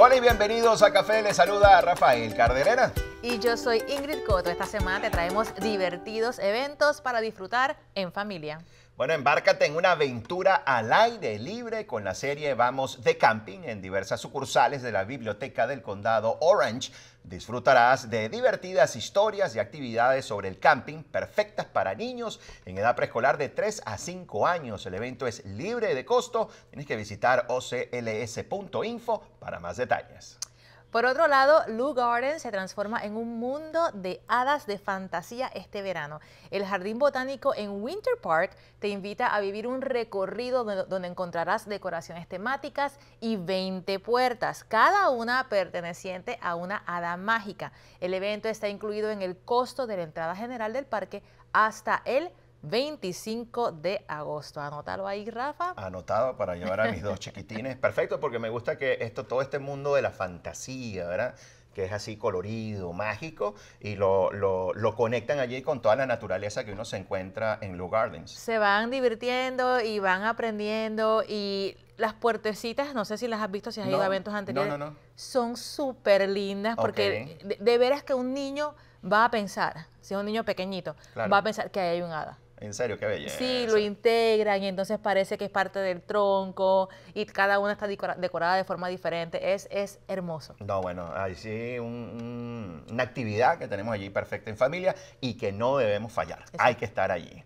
Hola y bienvenidos a Café. Les saluda Rafael Cardelera. Y yo soy Ingrid Coto. Esta semana te traemos divertidos eventos para disfrutar en familia. Bueno, embárcate en una aventura al aire libre con la serie Vamos de Camping en diversas sucursales de la Biblioteca del Condado Orange. Disfrutarás de divertidas historias y actividades sobre el camping perfectas para niños en edad preescolar de 3 a 5 años. El evento es libre de costo. Tienes que visitar ocls.info para más detalles. Por otro lado, Lou Garden se transforma en un mundo de hadas de fantasía este verano. El Jardín Botánico en Winter Park te invita a vivir un recorrido donde encontrarás decoraciones temáticas y 20 puertas, cada una perteneciente a una hada mágica. El evento está incluido en el costo de la entrada general del parque hasta el 25 de agosto. Anótalo ahí, Rafa. Anotado para llevar a mis dos chiquitines. Perfecto, porque me gusta que esto, todo este mundo de la fantasía, ¿verdad? que es así colorido, mágico, y lo, conectan allí con toda la naturaleza que uno se encuentra en Lou Gardens. Se van divirtiendo y van aprendiendo y las puertecitas, no sé si las has visto, si has ido a eventos anteriores, no, no, son súper lindas porque de, veras que un niño va a pensar, si es un niño pequeñito, va a pensar que hay un hada. En serio, qué belleza. Sí, lo integran y entonces parece que es parte del tronco y cada una está decorada de forma diferente. Es, es hermoso. No, bueno, hay sí una actividad que tenemos allí perfecta en familia y que no debemos fallar. Hay que estar allí.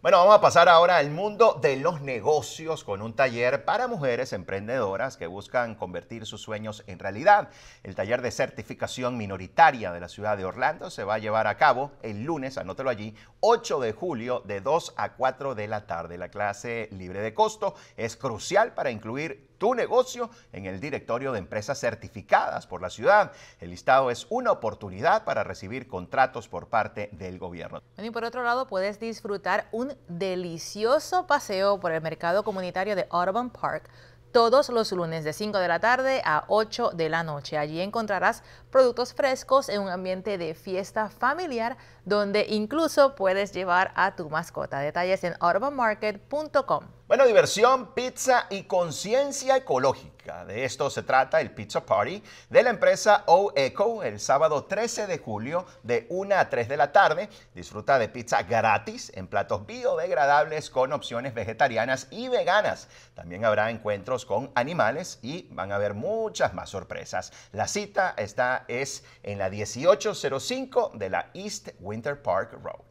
Bueno, vamos a pasar ahora al mundo de los negocios con un taller para mujeres emprendedoras que buscan convertir sus sueños en realidad. El taller de certificación minoritaria de la ciudad de Orlando se va a llevar a cabo el lunes, anótelo allí, 8 de julio de 2 a 4 de la tarde. La clase libre de costo es crucial para incluir tu negocio en el directorio de empresas certificadas por la ciudad. El listado es una oportunidad para recibir contratos por parte del gobierno. y por otro lado, puedes disfrutar un delicioso paseo por el mercado comunitario de Audubon Park todos los lunes de 5 de la tarde a 8 de la noche. Allí encontrarás productos frescos en un ambiente de fiesta familiar donde incluso puedes llevar a tu mascota. Detalles en urbanmarket.com. Bueno, diversión, pizza y conciencia ecológica. De esto se trata el Pizza Party de la empresa o el sábado 13 de julio de 1 a 3 de la tarde. Disfruta de pizza gratis en platos biodegradables con opciones vegetarianas y veganas. También habrá encuentros con animales y van a haber muchas más sorpresas. La cita está es en la 1805 de la East Winter Park Road.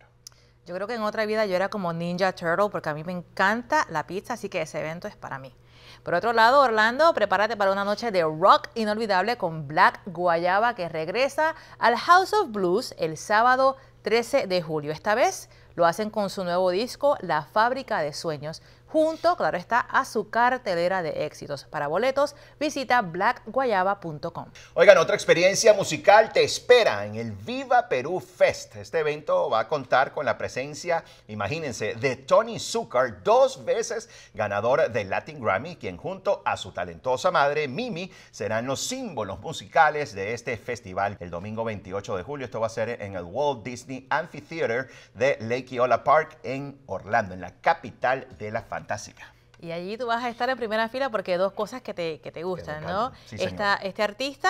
Yo creo que en otra vida yo era como Ninja Turtle porque a mí me encanta la pizza, así que ese evento es para mí. Por otro lado, Orlando, prepárate para una noche de rock inolvidable con Black Guayaba que regresa al House of Blues el sábado 13 de julio. Esta vez lo hacen con su nuevo disco, La Fábrica de Sueños, junto, claro está, a su cartelera de éxitos. Para boletos, visita blackguayaba.com. Oigan, otra experiencia musical te espera en el Viva Perú Fest. Este evento va a contar con la presencia, imagínense, de Tony Zucker, dos veces ganador del Latin Grammy, quien junto a su talentosa madre, Mimi, serán los símbolos musicales de este festival. El domingo 28 de julio, esto va a ser en el Walt Disney Amphitheater de Lake Eola Park en Orlando, en la capital de la familia fantástica. Y allí tú vas a estar en primera fila porque dos cosas que te, gustan, ¿no? este artista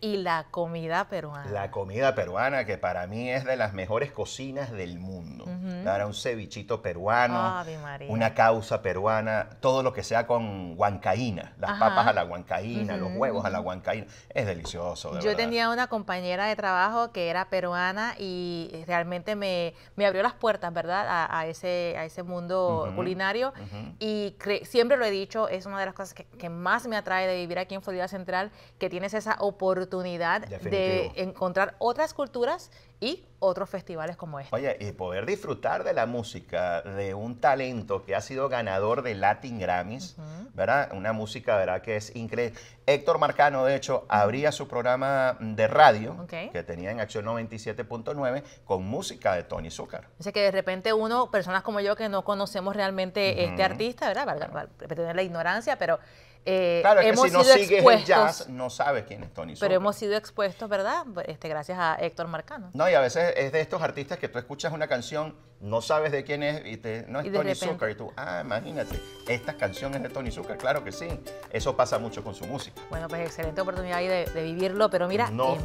y la comida peruana. La comida peruana, que para mí es de las mejores cocinas del mundo. Dar un cevichito peruano, una causa peruana, todo lo que sea con huancaína, las papas a la huancaína, los huevos a la huancaína, es delicioso. Yo tenía una compañera de trabajo que era peruana y realmente me, abrió las puertas, ¿verdad?, a, ese, a ese mundo culinario. Y siempre lo he dicho, es una de las cosas que, que más me atrae de vivir aquí en Florida Central, que tienes esa oportunidad oportunidad de encontrar otras culturas y otros festivales como este. Oye, y poder disfrutar de la música de un talento que ha sido ganador de Latin Grammys, ¿verdad? Una música, ¿verdad? Que es increíble. Héctor Marcano, de hecho, abría su programa de radio que tenía en Acción 97.9 con música de Tony Zucker. Dice que de repente uno, personas como yo que no conocemos realmente este artista, ¿verdad? Para, tener la ignorancia, pero eh, claro, que si no sigues el jazz, no sabes quién es Tony Pero hemos sido expuestos, ¿verdad? Este, gracias a Héctor Marcano. No, y a veces es de estos artistas que tú escuchas una canción no sabes de quién es, y te, no es Tony Zucker, y tú, ah, imagínate, estas canciones de Tony Zucker, claro que sí, eso pasa mucho con su música. Bueno, pues excelente oportunidad ahí de, vivirlo, pero mira, no en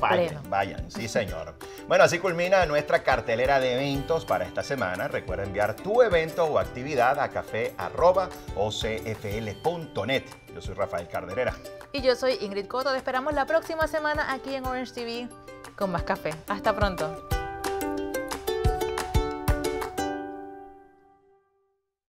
vayan, sí señor. bueno, así culmina nuestra cartelera de eventos para esta semana. Recuerda enviar tu evento o actividad a café.ocfl.net. Yo soy Rafael Carderera. Y yo soy Ingrid Coto. Te esperamos la próxima semana aquí en Orange TV con más café. Hasta pronto.